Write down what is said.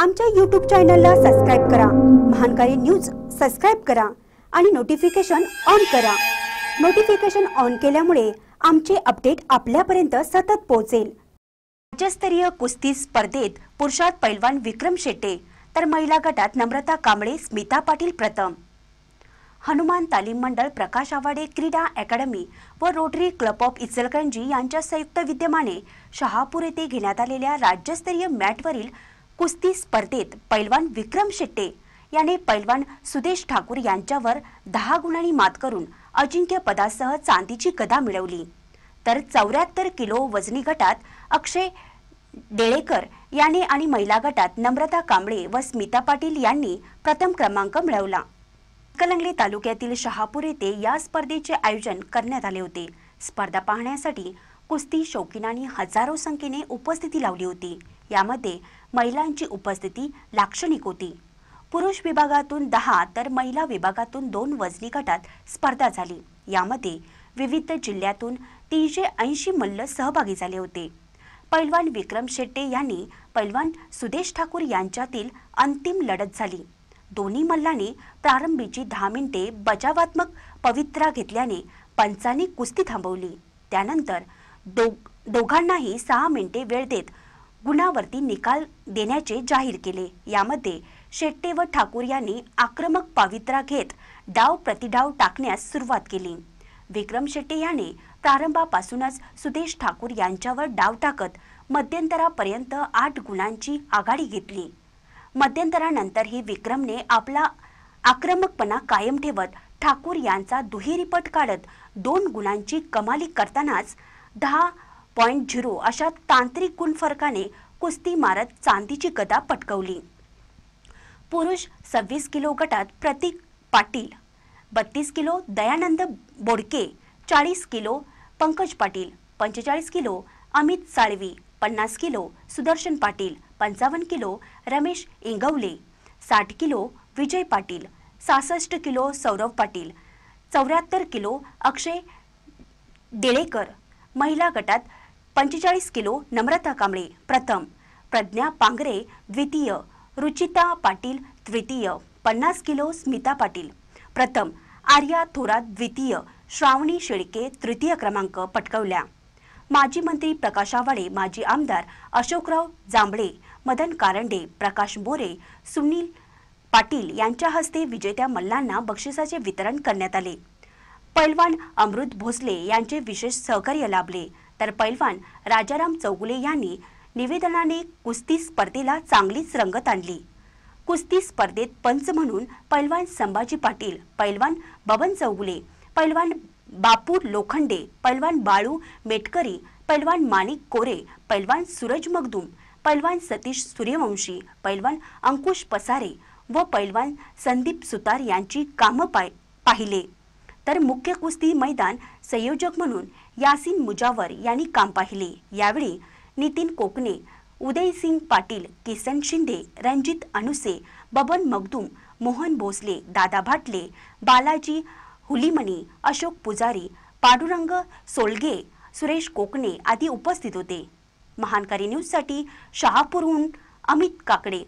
आमच्या यूट्यूब चॅनलला सबस्क्राईब करा महानकारी न्यूज सबस्क्राईब करा आणि नोटिफिकेशन ऑन करा नोटिफिकेशन ऑन केल्यामुळे आमचे अपडेट आपल्यापर्यंत सतत पोहोचेल राज्यस्तरीय कुस्ती स्पर्धेत पुरुषात पैलवान विक्रम शेट्टे तर महिला गटात नम्रता कांबळे स्मिता पाटील प्रथम हनुमान तालीम मंडळ प्रकाश आवाडे क्रीडा अकॅडमी व रोटरी क्लब ऑफ इचलकरंजी यांच्या संयुक्त विद्यमाने शहापूर येथे घेण्यात आलेल्या राज्यस्तरीय मॅटवरील कुस्ती स्पर्धेत पैलवान विक्रम शेट्टे याने पैलवान सुदेश ठाकूर यांच्यावर दहा गुणांनी मात करून अजिंक्यपदासह चांदीची गदा मिळवली तर चौऱ्याहत्तर किलो वजनी गटात अक्षय डेळेकर याने आणि महिला गटात नम्रता कांबळे व स्मिता पाटील यांनी प्रथम क्रमांक मिळवला कलंगले तालुक्यातील शहापूर येथे या स्पर्धेचे आयोजन करण्यात आले होते स्पर्धा पाहण्यासाठी कुस्ती शौकीनांनी हजारो संख्येने उपस्थिती लावली होती यामध्ये महिलांची उपस्थिती लाक्षणिक होती पुरुष विभागातून दहा तर महिला विभागातून दोन वजनी गटात स्पर्धा झाली यामध्ये विविध जिल्ह्यातून तीनशे ऐंशी मल्ल सहभागी झाले होते पैलवान विक्रम शेट्टे यांनी पैलवान सुदेश ठाकूर यांच्यातील अंतिम लढत झाली दोन्ही मल्लांनी प्रारंभीची दहा मिनिटे बचावात्मक पवित्रा घेतल्याने पंचानी कुस्ती थांबवली त्यानंतर दोघांनाही सहा मिनिटे वेळ देत गुणावरती निकाल देण्याचे जाहीर केले यामध्ये शेट्टे व ठाकूर यांनी आक्रमक पावित्रा घेत डाव प्रतिडाव टाकण्यास सुरुवात केली विक्रम शेट्टे याने प्रारंभापासूनच सुदेश ठाकूर यांच्यावर डाव टाकत मध्यंतरापर्यंत आठ गुणांची आघाडी घेतली मध्यंतरानंतरही विक्रमने आपला आक्रमकपणा कायम ठेवत ठाकूर यांचा दुहेरीपट काढत दोन गुणांची कमाली करतानाच दहा पॉईंट झिरो अशा तांत्रिक गुणफरकाने कुस्ती मारत चांदीची गदा पटकवली पुरुष सव्वीस किलो गटात प्रतीक पाटील बत्तीस किलो दयानंद बोडके चाळीस किलो पंकज पाटील पंचेचाळीस किलो अमित साळवी पन्नास किलो सुदर्शन पाटील पंचावन्न किलो रमेश इंगवले साठ किलो विजय पाटील सहासष्ट किलो सौरव पाटील चौऱ्याहत्तर किलो अक्षय डेळेकर महिला गटात पंचेचाळीस किलो नम्रता कांबळे प्रथम प्रज्ञा पांगरे द्वितीय रुचिता पाटील तृतीय पन्नास किलो स्मिता पाटील प्रथम आर्या थोरात द्वितीय श्रावणी शेळके तृतीय क्रमांक पटकवल्या माजी मंत्री प्रकाश आवाडे माजी आमदार अशोकराव जांभळे मदन कारंडे प्रकाश बोरे सुनील पाटील यांच्या हस्ते विजेत्या मल्लांना बक्षिसाचे वितरण करण्यात आले पैलवान अमृत भोसले यांचे विशेष सहकार्य लाभले तर पैलवान राजाराम चौगुले यांनी निवेदनाने कुस्ती स्पर्धेला चांगलीच रंगत आणली कुस्ती स्पर्धेत पंच म्हणून पैलवान संभाजी पाटील पैलवान बबन चौगुले पैलवान बापूर लोखंडे पैलवान बाळू मेटकरी पैलवान माणिक कोरे पैलवान सूरज मगदूम पैलवान सतीश सूर्यवंशी पैलवान अंकुश पसारे व पैलवान संदीप सुतार यांची कामं पाय पाहिले तर मुख्य कुस्ती मैदान संयोजक म्हणून यासिन मुजावर यांनी काम पाहिले यावेळी नितीन कोकणे उदयसिंग पाटील किसन शिंदे रणजित अनुसे बबन मगदूम मोहन भोसले दादा भाटले बालाजी हुलीमणी अशोक पुजारी पाडुरंग सोलगे सुरेश कोकणे आदी उपस्थित होते महानकारी न्यूजसाठी शहापूरहून अमित काकडे